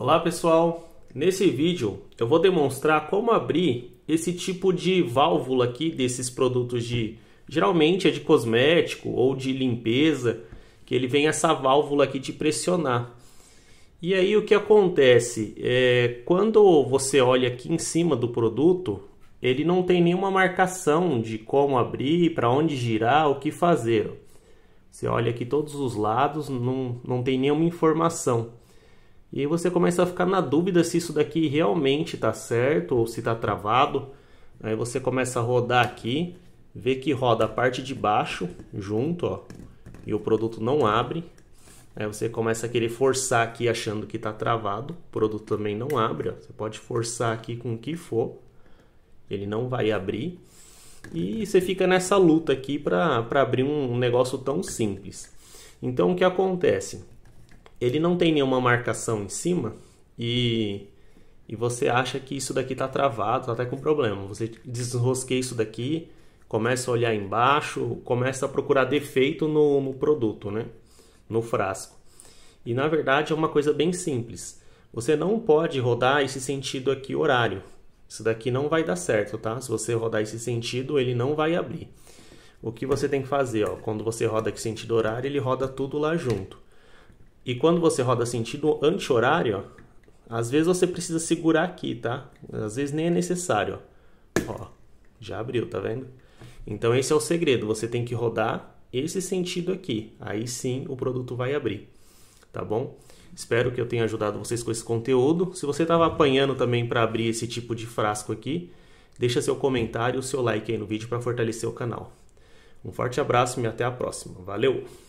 Olá pessoal, nesse vídeo eu vou demonstrar como abrir esse tipo de válvula aqui desses produtos de geralmente é de cosmético ou de limpeza que ele vem essa válvula aqui de pressionar. E aí o que acontece é quando você olha aqui em cima do produto ele não tem nenhuma marcação de como abrir, para onde girar, o que fazer. Você olha aqui todos os lados, não, não tem nenhuma informação. E aí você começa a ficar na dúvida se isso daqui realmente está certo ou se está travado. Aí você começa a rodar aqui, vê que roda a parte de baixo junto, ó, e o produto não abre. Aí você começa a querer forçar aqui achando que está travado, o produto também não abre, ó. Você pode forçar aqui com o que for, ele não vai abrir. E você fica nessa luta aqui para abrir um negócio tão simples. Então o que acontece? ele não tem nenhuma marcação em cima e, e você acha que isso daqui está travado, está até com problema. Você desrosqueia isso daqui, começa a olhar embaixo, começa a procurar defeito no, no produto, né? no frasco. E na verdade é uma coisa bem simples. Você não pode rodar esse sentido aqui horário. Isso daqui não vai dar certo, tá? Se você rodar esse sentido, ele não vai abrir. O que você tem que fazer, ó, quando você roda aqui sentido horário, ele roda tudo lá junto. E quando você roda sentido anti-horário, às vezes você precisa segurar aqui, tá? Às vezes nem é necessário. Ó, já abriu, tá vendo? Então esse é o segredo, você tem que rodar esse sentido aqui. Aí sim o produto vai abrir, tá bom? Espero que eu tenha ajudado vocês com esse conteúdo. Se você estava apanhando também para abrir esse tipo de frasco aqui, deixa seu comentário, e o seu like aí no vídeo para fortalecer o canal. Um forte abraço e até a próxima. Valeu!